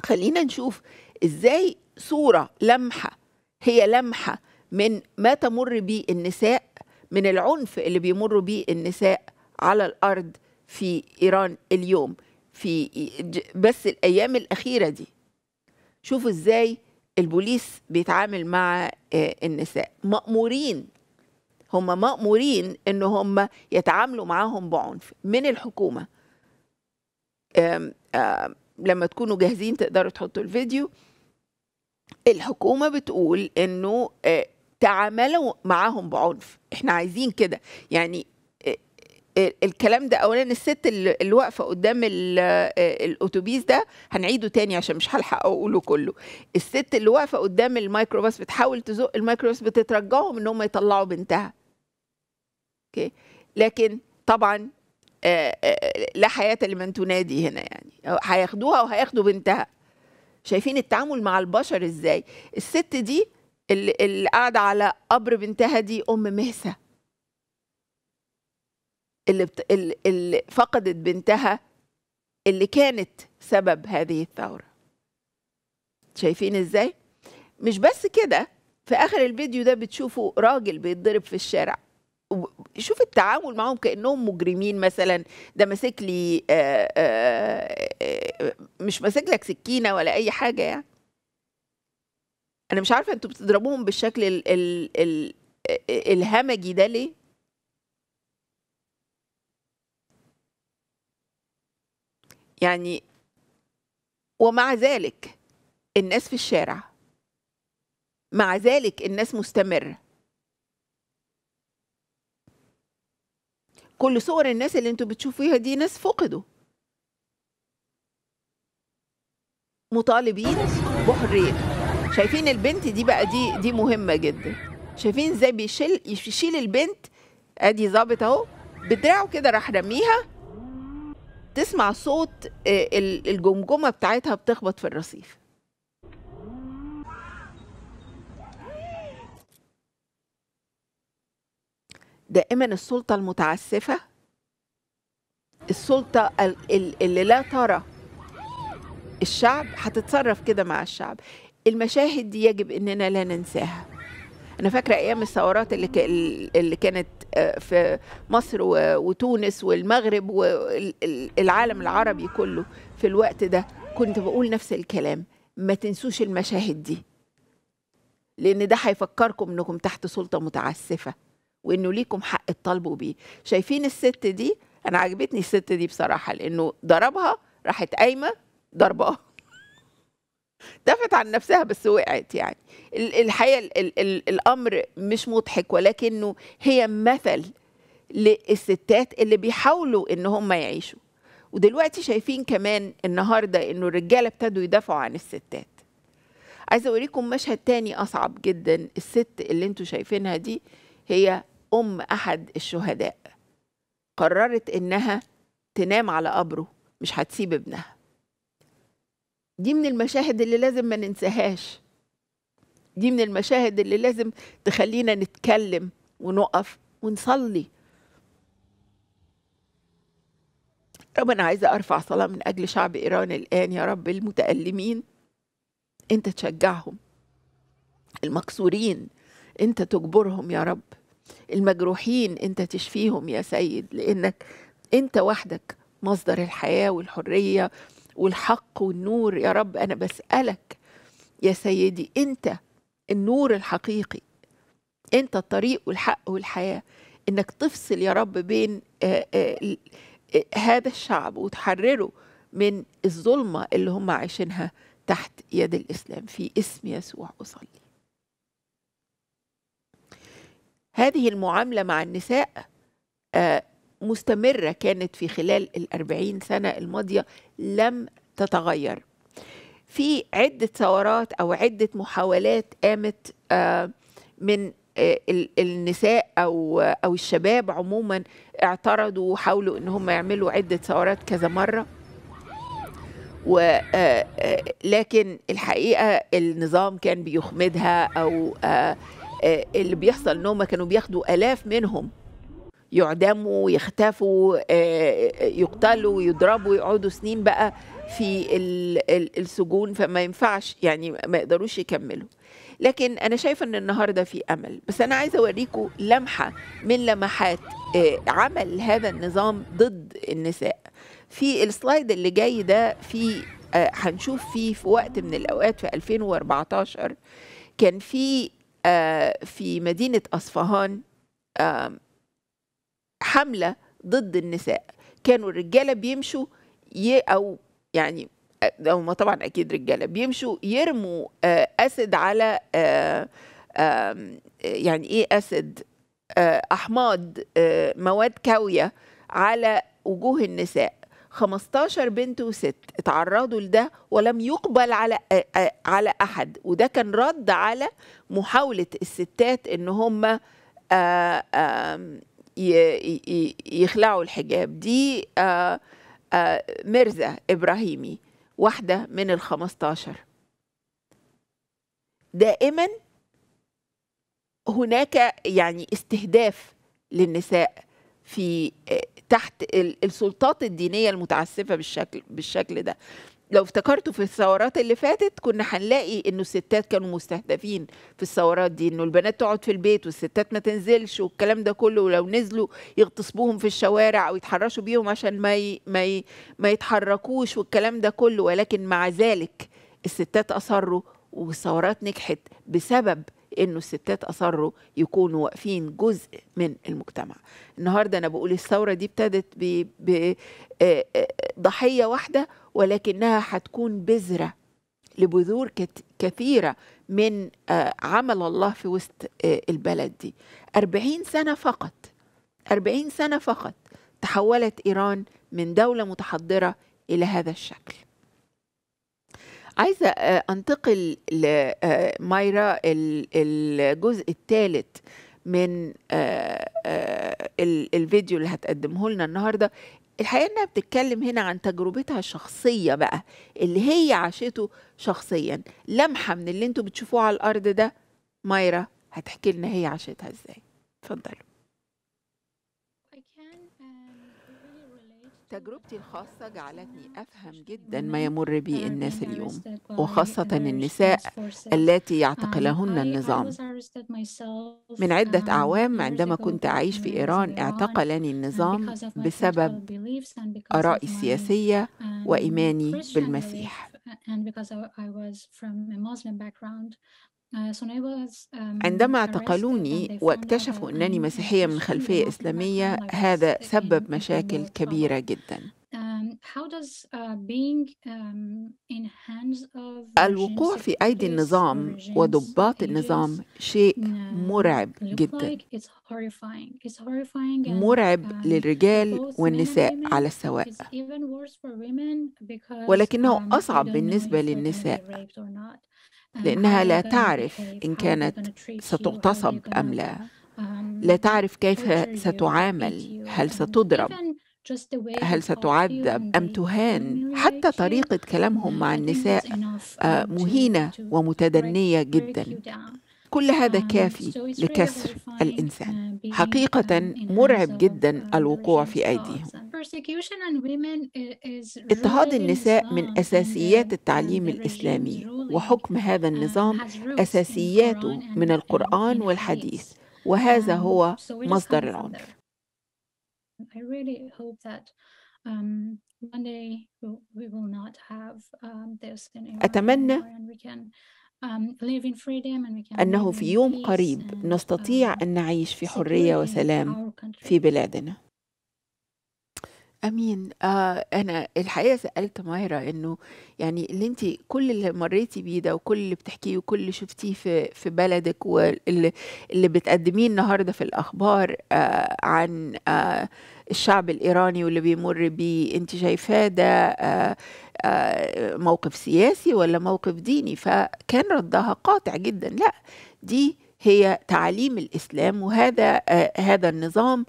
خلينا نشوف ازاي صوره لمحه هي لمحه من ما تمر به النساء من العنف اللي بيمر به النساء على الارض في ايران اليوم في بس الايام الاخيره دي شوفوا ازاي البوليس بيتعامل مع آه، النساء مأمورين هم مأمورين ان هم يتعاملوا معاهم بعنف من الحكومه آم آم لما تكونوا جاهزين تقدروا تحطوا الفيديو الحكومه بتقول انه آه، تعاملوا معاهم بعنف احنا عايزين كده يعني آه، آه، الكلام ده اولا الست اللي واقفه قدام الاتوبيس ده هنعيده تاني عشان مش هلحق اقوله كله الست اللي واقفه قدام الميكروباص بتحاول تزق الميكروباص بتترجعهم ان هم يطلعوا بنتها اوكي لكن طبعا لا حياه لمن تنادي هنا يعني هياخدوها وهياخدوا بنتها شايفين التعامل مع البشر ازاي الست دي اللي قاعده على قبر بنتها دي ام مهسه اللي, بت... اللي فقدت بنتها اللي كانت سبب هذه الثوره شايفين ازاي مش بس كده في اخر الفيديو ده بتشوفوا راجل بيتضرب في الشارع يشوف التعامل معهم كانهم مجرمين مثلا ده ماسك لي آه، آه، آه، مش ماسك لك سكينه ولا اي حاجه يعني انا مش عارفه انتوا بتضربوهم بالشكل الـ الـ الـ الهمجي ده ليه يعني ومع ذلك الناس في الشارع مع ذلك الناس مستمره كل صور الناس اللي انتوا بتشوفوها دي ناس فقدوا مطالبين بحريه شايفين البنت دي بقى دي دي مهمه جدا شايفين ازاي بيشيل يشيل البنت ادي ظابط اهو بدراعه كده راح رميها تسمع صوت آه، الجمجمه بتاعتها بتخبط في الرصيف دائما السلطة المتعسفة السلطة اللي لا ترى الشعب هتتصرف كده مع الشعب المشاهد دي يجب اننا لا ننساها انا فاكره ايام الثورات اللي اللي كانت آه، في مصر وتونس والمغرب والعالم العربي كله في الوقت ده كنت بقول نفس الكلام ما تنسوش المشاهد دي لان ده هيفكركم انكم تحت سلطه متعسفه وانه ليكم حق تطالبوا بيه شايفين الست دي انا عجبتني الست دي بصراحه لانه ضربها راحت قايمه ضرباه دافعت عن نفسها بس وقعت يعني الحقيقه الـ الـ الامر مش مضحك ولكنه هي مثل للستات اللي بيحاولوا ان هم يعيشوا ودلوقتي شايفين كمان النهارده انه الرجاله ابتدوا يدافعوا عن الستات عايزه اوريكم مشهد تاني اصعب جدا الست اللي انتوا شايفينها دي هي أم أحد الشهداء قررت إنها تنام على قبره مش هتسيب ابنها دي من المشاهد اللي لازم ما ننساهاش دي من المشاهد اللي لازم تخلينا نتكلم ونقف ونصلي رب أنا عايزة أرفع صلاة من أجل شعب إيران الآن يا رب المتألمين أنت تشجعهم المكسورين أنت تجبرهم يا رب المجروحين انت تشفيهم يا سيد لانك انت وحدك مصدر الحياه والحريه والحق والنور يا رب انا بسالك يا سيدي انت النور الحقيقي انت الطريق والحق والحياه انك تفصل يا رب بين آآ آه، آآ آه، آه، هذا الشعب وتحرره من الظلمه اللي هم عايشينها تحت يد الاسلام في اسم يسوع اصلي هذه المعاملة مع النساء آه، مستمرة كانت في خلال الأربعين سنة الماضية لم تتغير في عدة ثورات أو عدة محاولات قامت آه، من آه، النساء أو أو الشباب عموما اعترضوا وحاولوا إن هم يعملوا عدة ثورات كذا مرة و لكن الحقيقة النظام كان بيخمدها أو آه، اللي بيحصل ان هم كانوا بياخدوا الاف منهم يعدموا يختفوا آه، آه، يقتلوا يضربوا يقعدوا سنين بقى في السجون فما ينفعش يعني ما يقدروش يكملوا لكن انا شايفه ان النهارده في امل بس انا عايزه اوريكم لمحه من لمحات عمل هذا النظام ضد النساء في السلايد اللي جاي ده في هنشوف فيه في وقت من الاوقات في 2014 كان في آه، في مدينة أصفهان حملة ضد النساء كانوا الرجالة بيمشوا ي أو يعني آه، هم طبعا أكيد رجالة بيمشوا يرموا آه، أسد على يعني إيه أسد أحماض مواد كاوية على وجوه النساء 15 بنت وست اتعرضوا لده ولم يقبل على على احد وده كان رد على محاوله الستات ان هم آه، يخلعوا الحجاب دي آه، آه، مرزا ابراهيمي واحده من ال 15 دائما هناك يعني استهداف للنساء في تحت السلطات الدينيه المتعسفه بالشكل بالشكل ده لو افتكرتوا في الثورات اللي فاتت كنا هنلاقي انه الستات كانوا مستهدفين في الثورات دي انه البنات تقعد في البيت والستات ما تنزلش والكلام ده كله ولو نزلوا يغتصبوهم في الشوارع او يتحرشوا بيهم عشان ما ي... ما ي... ما يتحركوش والكلام ده كله ولكن مع ذلك الستات اصروا والثورات نجحت بسبب انه الستات اصروا يكونوا واقفين جزء من المجتمع النهارده انا بقول الثوره دي ابتدت بضحيه آه، آه، واحده ولكنها هتكون بذره لبذور كثيرة من آه، عمل الله في وسط البلد دي 40 سنة فقط 40 سنة فقط تحولت إيران من دولة متحضرة إلى هذا الشكل عايزة آه، أنتقل لمايرا آه، الجزء الثالث من آه، الفيديو اللي هتقدمه لنا النهارده الحقيقه انها بتتكلم هنا عن تجربتها الشخصيه بقى اللي هي عاشته شخصيا لمحه من اللي انتوا بتشوفوه على الارض ده مايرا هتحكي لنا هي عاشتها ازاي اتفضلوا تجربتي الخاصة جعلتني أفهم جدا ما يمر به الناس اليوم وخاصة النساء التي um, يعتقلهن النظام من عدة um, أعوام عندما كنت أعيش في إيران um, اعتقلني النظام بسبب آرائي السياسية وإيماني بالمسيح آه، um, عندما اعتقلوني واكتشفوا انني مسيحيه من خلفيه اسلاميه هذا سبب مشاكل كبيره جدا um, uh, um, الوقوع في أيدي النظام وضباط النظام شيء مرعب جدا مرعب للرجال والنساء على السواء ولكنه أصعب بالنسبة للنساء لأنها لا تعرف إن كانت ستغتصب أم لا لا تعرف كيف ستعامل هل ستضرب هل ستعذب أم تهان حتى طريقة كلامهم مع النساء آه، um, مهينة ومتدنية جدا كل هذا um, كافي لكسر الإنسان uh, حقيقة um, مرعب جدا الوقوع في أيديهم اضطهاد النساء من أساسيات التعليم الإسلامي وحكم هذا النظام أساسياته من القرآن والحديث وهذا um, هو مصدر العنف um, um, أتمنى أنه في يوم قريب نستطيع أن نعيش في حرية وسلام في بلادنا أمين آه أنا الحقيقة سألت ماهرة إنه يعني اللي أنت كل اللي مريتي بيه ده وكل اللي بتحكيه وكل اللي شفتيه في في بلدك واللي اللي بتقدميه النهاردة في الأخبار آه عن آه الشعب الإيراني واللي بيمر بيه أنت شايفاه ده آه آه موقف سياسي ولا موقف ديني فكان ردها قاطع جدا لا دي هي تعاليم الاسلام وهذا آه هذا النظام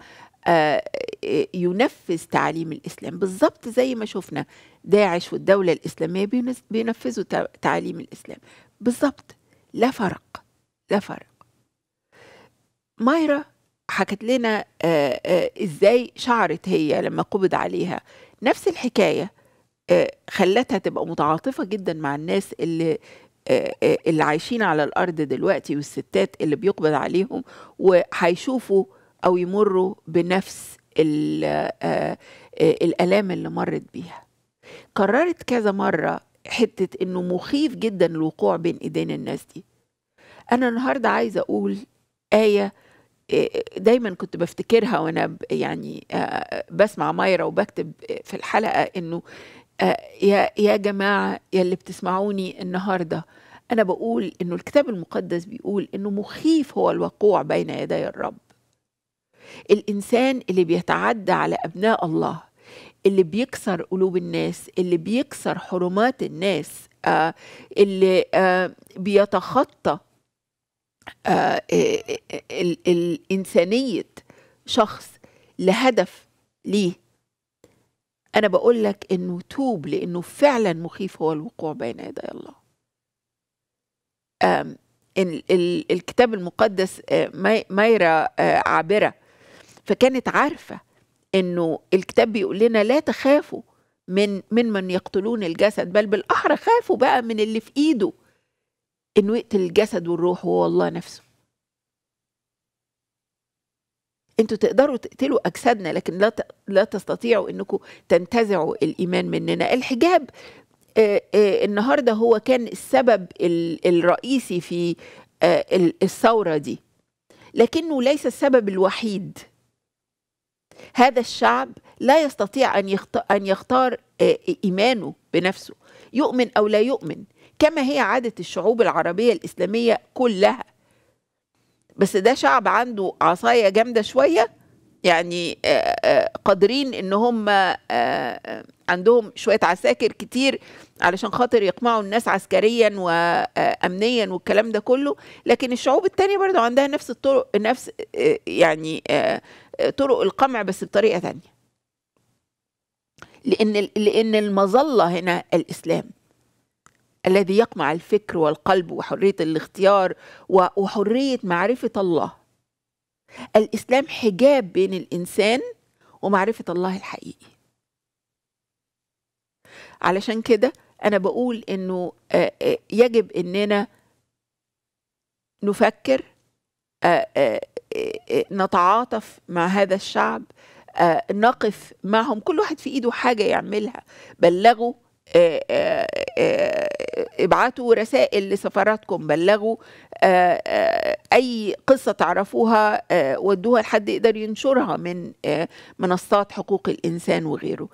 آه، آه، ينفذ تعاليم الإسلام بالظبط زي ما شفنا داعش والدولة الإسلامية بينفذوا تعاليم الإسلام بالظبط لا فرق لا فرق مايرا حكت لنا آه، إزاي شعرت هي لما قبض عليها نفس الحكاية خلتها تبقى متعاطفة جدا مع الناس اللي اللي عايشين على الأرض دلوقتي والستات اللي بيقبض عليهم وهيشوفوا أو يمروا بنفس آه، آه، الآلام اللي مرت بيها قررت كذا مرة حتة إنه مخيف جدا الوقوع بين إيدين الناس دي أنا النهاردة عايزة أقول آية آه، دايما كنت بفتكرها وانا يعني بسمع مايرا وبكتب في الحلقه انه يا يا جماعه يا اللي بتسمعوني النهارده انا بقول انه الكتاب المقدس بيقول انه مخيف هو الوقوع بين يدي الرب الانسان اللي بيتعدى على ابناء الله اللي بيكسر قلوب الناس اللي بيكسر حرمات الناس آه، اللي آه، بيتخطى آه، الإنسانية شخص لهدف ليه أنا بقول لك إنه توب لأنه فعلا مخيف هو الوقوع بين يدي الله الكتاب المقدس مايرة عابرة فكانت عارفه انه الكتاب بيقول لنا لا تخافوا من من من يقتلون الجسد بل بالاحرى خافوا بقى من اللي في ايده انه يقتل الجسد والروح وهو الله نفسه انتوا تقدروا تقتلوا اجسادنا لكن لا لا تستطيعوا انكم تنتزعوا الايمان مننا الحجاب النهارده هو كان السبب الرئيسي في الثوره دي لكنه ليس السبب الوحيد هذا الشعب لا يستطيع أن يختار, أن يختار آه، إيمانه بنفسه يؤمن أو لا يؤمن كما هي عادة الشعوب العربية الإسلامية كلها بس ده شعب عنده عصاية جامدة شوية يعني آه، آه، قادرين ان هم عندهم شويه عساكر كتير علشان خاطر يقمعوا الناس عسكريا وامنيا والكلام ده كله لكن الشعوب التانية برضو عندها نفس الطرق نفس يعني طرق القمع بس بطريقه تانية لان لان المظله هنا الاسلام الذي يقمع الفكر والقلب وحريه الاختيار وحريه معرفه الله الاسلام حجاب بين الانسان ومعرفه الله الحقيقي علشان كده انا بقول انه آه، آه، يجب اننا نفكر آه، نتعاطف مع هذا الشعب نقف معهم كل واحد في ايده حاجه يعملها بلغوا ابعتوا رسائل لسفاراتكم بلغوا اي قصه تعرفوها ودوها لحد يقدر ينشرها من منصات حقوق الانسان وغيره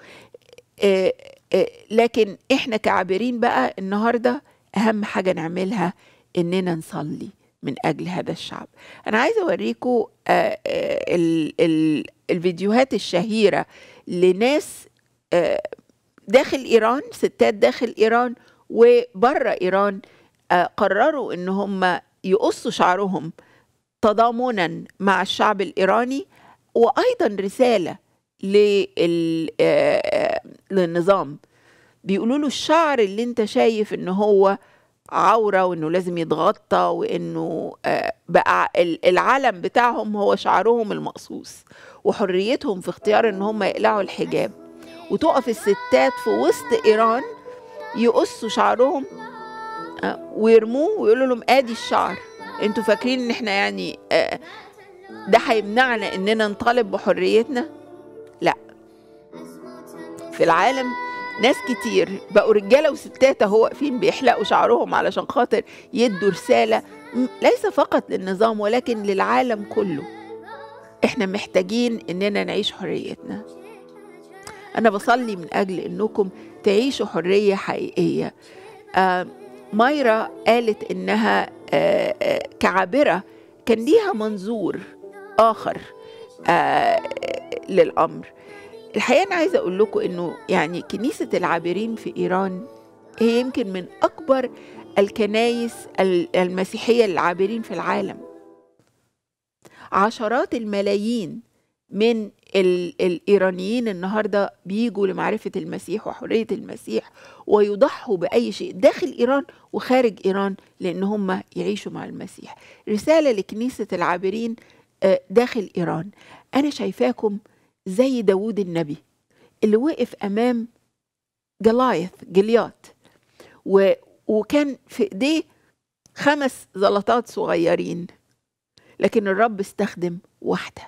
آه، لكن احنا كعابرين بقى النهارده اهم حاجه نعملها اننا نصلي من اجل هذا الشعب انا عايزه اوريكم آه، آه، الفيديوهات الشهيره لناس داخل ايران ستات داخل ايران وبره ايران قرروا ان هم يقصوا شعرهم تضامنا مع الشعب الايراني وايضا رساله آه، للنظام بيقولوا له الشعر اللي انت شايف ان هو عوره وانه لازم يتغطى وانه آه، بقى العلم بتاعهم هو شعرهم المقصوص وحريتهم في اختيار ان هم يقلعوا الحجاب وتقف الستات في وسط ايران يقصوا شعرهم آه، ويرموه ويقولوا لهم ادي الشعر انتوا فاكرين ان احنا يعني ده هيمنعنا اننا نطالب بحريتنا في العالم ناس كتير بقوا رجاله وستات اهو واقفين بيحلقوا شعرهم علشان خاطر يدوا رساله ليس فقط للنظام ولكن للعالم كله احنا محتاجين اننا نعيش حريتنا انا بصلي من اجل انكم تعيشوا حريه حقيقيه آه، مايرا قالت انها آه، آه، كعابره كان ليها منظور اخر للامر الحقيقة أنا عايزة أقول لكم إنه يعني كنيسة العابرين في إيران هي يمكن من أكبر الكنايس المسيحية للعابرين في العالم عشرات الملايين من الإيرانيين النهاردة بيجوا لمعرفة المسيح وحرية المسيح ويضحوا بأي شيء داخل إيران وخارج إيران لأن هم يعيشوا مع المسيح رسالة لكنيسة العابرين آه، داخل إيران أنا شايفاكم زي داوود النبي اللي وقف امام جلايث جليات و... وكان في ايديه خمس زلطات صغيرين لكن الرب استخدم واحده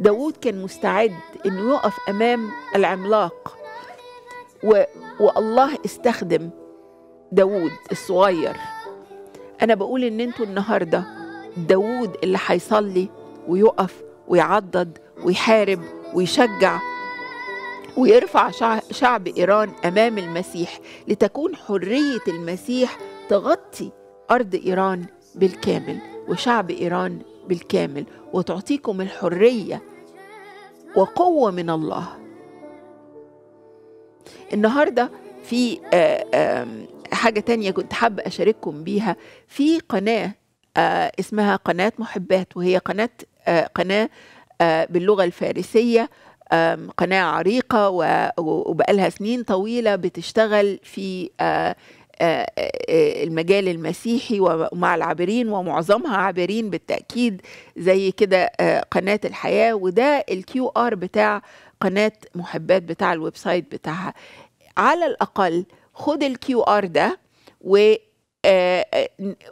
داوود كان مستعد انه يقف امام العملاق و... والله استخدم داوود الصغير انا بقول ان انتوا النهارده داوود اللي هيصلي ويقف ويعضد ويحارب ويشجع ويرفع شعب إيران أمام المسيح لتكون حرية المسيح تغطي أرض إيران بالكامل وشعب إيران بالكامل وتعطيكم الحرية وقوة من الله النهاردة في آه، حاجة تانية كنت حابة أشارككم بيها في قناة آه، اسمها قناة محبات وهي قناة آه، قناة آه، باللغة الفارسية قناة عريقة وبقالها سنين طويلة بتشتغل في آه، آه، المجال المسيحي ومع العابرين ومعظمها عابرين بالتأكيد زي كده قناة الحياة وده الكيو ار بتاع قناة محبات بتاع الويب سايت بتاعها على الأقل خد الكيو ار ده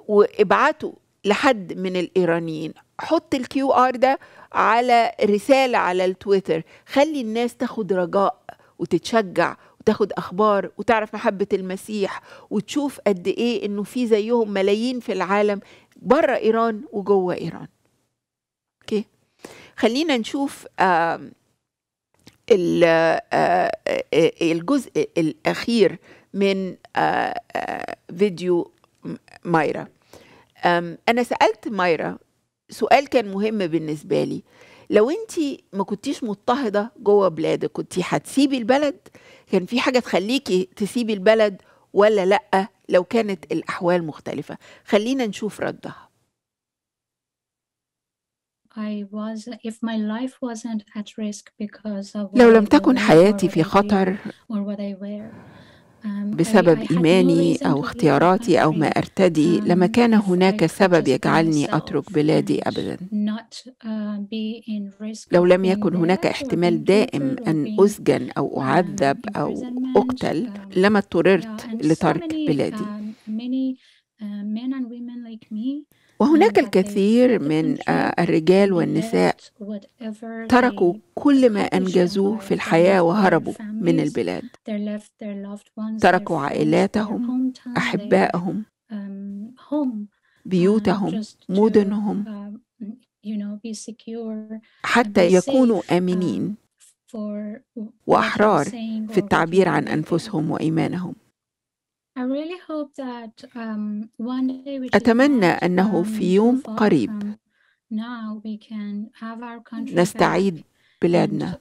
وابعته لحد من الإيرانيين حط الكيو ار ده على رساله على التويتر خلي الناس تاخد رجاء وتتشجع وتاخد اخبار وتعرف محبه المسيح وتشوف قد ايه انه في زيهم ملايين في العالم بره ايران وجوه ايران اوكي خلينا نشوف الجزء الأخير من فيديو مايرا أنا سألت مايرا سؤال كان مهم بالنسبة لي لو انت ما كنتيش مضطهدة جوه بلادك كنت هتسيبي البلد كان في حاجة تخليكي تسيبي البلد ولا لأ لو كانت الأحوال مختلفة خلينا نشوف ردها لو لم تكن حياتي في خطر بسبب ايماني او اختياراتي او ما ارتدي لما كان هناك سبب يجعلني اترك بلادي ابدا uh, لو لم يكن هناك احتمال دائم ان اسجن او um, اعذب او اقتل uh, لما اضطررت لترك بلادي um, uh, وهناك الكثير من آه، الرجال والنساء تركوا كل ما أنجزوه في الحياة وهربوا من البلاد تركوا عائلاتهم أحبائهم um, uh, بيوتهم مدنهم uh, حتى يكونوا uh, آمنين وأحرار في التعبير عن أنفسهم وإيمانهم um, أتمنى أنه um, في يوم قريب نستعيد بلادنا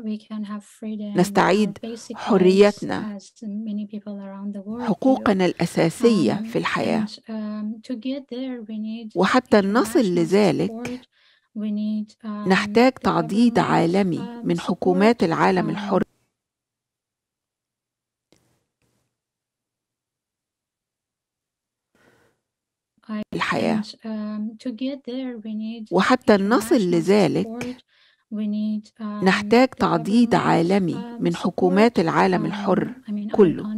uh, uh, نستعيد حريتنا حقوقنا الأساسية um, في الحياة um, وحتى نصل لذلك um, نحتاج تعضيد عالمي uh, من حكومات العالم الحر الحياة um, uh, وحتى نصل لذلك um, نحتاج تعضيد عالمي um, من حكومات العالم الحر كله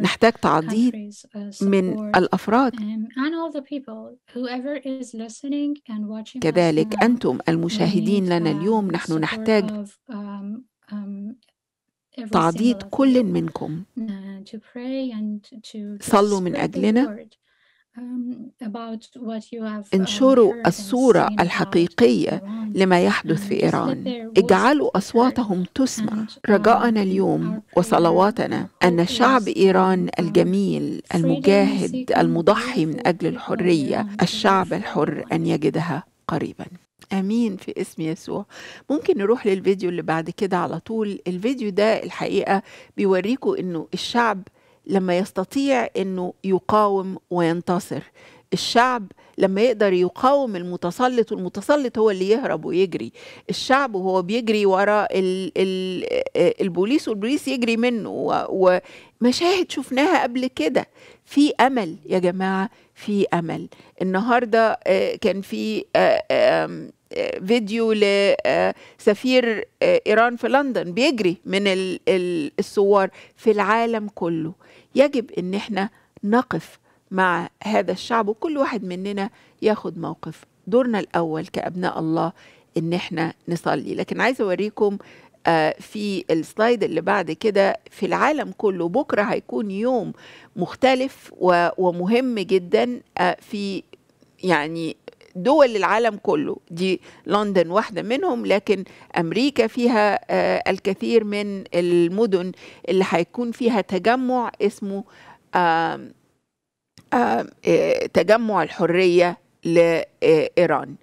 نحتاج تعضيد uh, من الافراد كذلك انتم المشاهدين لنا اليوم نحن نحتاج تعضيد كل منكم uh, صلوا من اجلنا Um, um, انشروا الصورة الحقيقية لما يحدث في um, إيران اجعلوا أصواتهم تسمع رجاءنا اليوم وصلواتنا أن شعب إيران الجميل المجاهد المضحي من أجل الحرية الشعب الحر أن يجدها قريبا امين في اسم يسوع ممكن نروح للفيديو اللي بعد كده على طول الفيديو ده الحقيقه بيوريكم انه الشعب لما يستطيع انه يقاوم وينتصر الشعب لما يقدر يقاوم المتسلط والمتسلط هو اللي يهرب ويجري الشعب وهو بيجري وراء الـ الـ آه، البوليس والبوليس يجري منه ومشاهد شفناها قبل كده في امل يا جماعه في امل النهارده آه، كان في آه، فيديو لسفير ايران في لندن بيجري من الثوار في العالم كله يجب ان احنا نقف مع هذا الشعب وكل واحد مننا ياخد موقف دورنا الاول كابناء الله ان احنا نصلي لكن عايزه اوريكم آه، في السلايد اللي بعد كده في العالم كله بكره هيكون يوم مختلف ومهم جدا آه، في يعني دول العالم كله دي لندن واحدة منهم لكن أمريكا فيها آه، الكثير من المدن اللي هيكون فيها تجمع اسمه آه، تجمع الحرية لإيران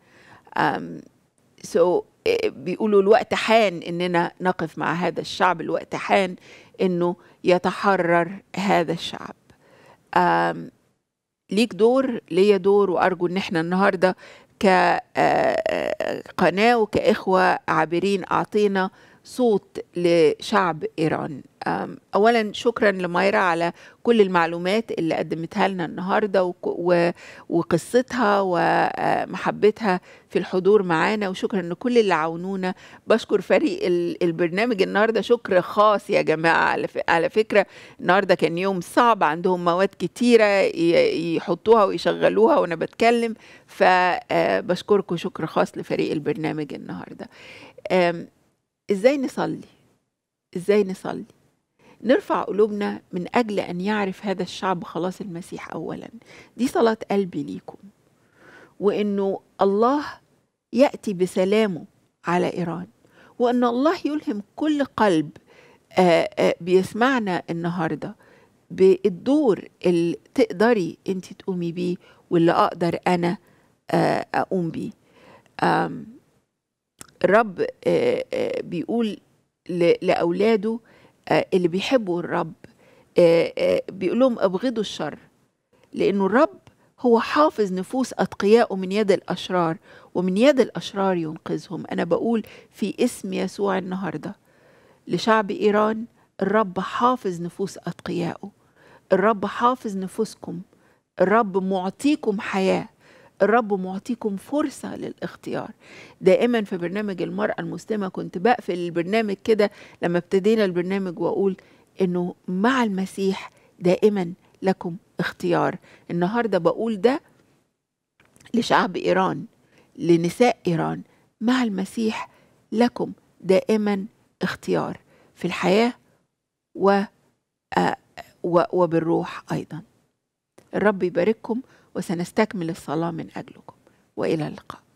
سو so, آه، بيقولوا الوقت حان اننا نقف مع هذا الشعب الوقت حان انه يتحرر هذا الشعب ليك دور ليا دور وارجو ان احنا النهارده كقناه آه، آه، وكاخوه عابرين اعطينا صوت لشعب إيران أولا شكرا لمايرا على كل المعلومات اللي قدمتها لنا النهاردة وقصتها ومحبتها في الحضور معانا وشكرا لكل اللي عاونونا بشكر فريق البرنامج النهاردة شكر خاص يا جماعة على فكرة النهاردة كان يوم صعب عندهم مواد كتيرة يحطوها ويشغلوها وأنا بتكلم فبشكركم آه، شكر خاص لفريق البرنامج النهاردة ازاي نصلي ازاي نصلي نرفع قلوبنا من اجل ان يعرف هذا الشعب خلاص المسيح اولا دي صلاه قلبي ليكم وانه الله ياتي بسلامه على ايران وان الله يلهم كل قلب آه، آه، بيسمعنا النهارده بالدور اللي تقدري انت تقومي بيه واللي اقدر انا آه، اقوم بيه الرب آه، آه، بيقول لأولاده آه، اللي بيحبوا الرب بيقول لهم ابغضوا الشر لأنه الرب هو حافظ نفوس أتقيائه من يد الأشرار ومن يد الأشرار ينقذهم أنا بقول في اسم يسوع النهاردة لشعب إيران الرب حافظ نفوس أتقيائه الرب حافظ نفوسكم الرب معطيكم حياه الرب معطيكم فرصة للاختيار دائما في برنامج المرأة المسلمة كنت بقفل البرنامج كده لما ابتدينا البرنامج وأقول إنه مع المسيح دائما لكم اختيار النهاردة بقول ده لشعب إيران لنساء إيران مع المسيح لكم دائما اختيار في الحياة و, آه، و... وبالروح أيضا الرب يبارككم وسنستكمل الصلاة من أجلكم وإلى اللقاء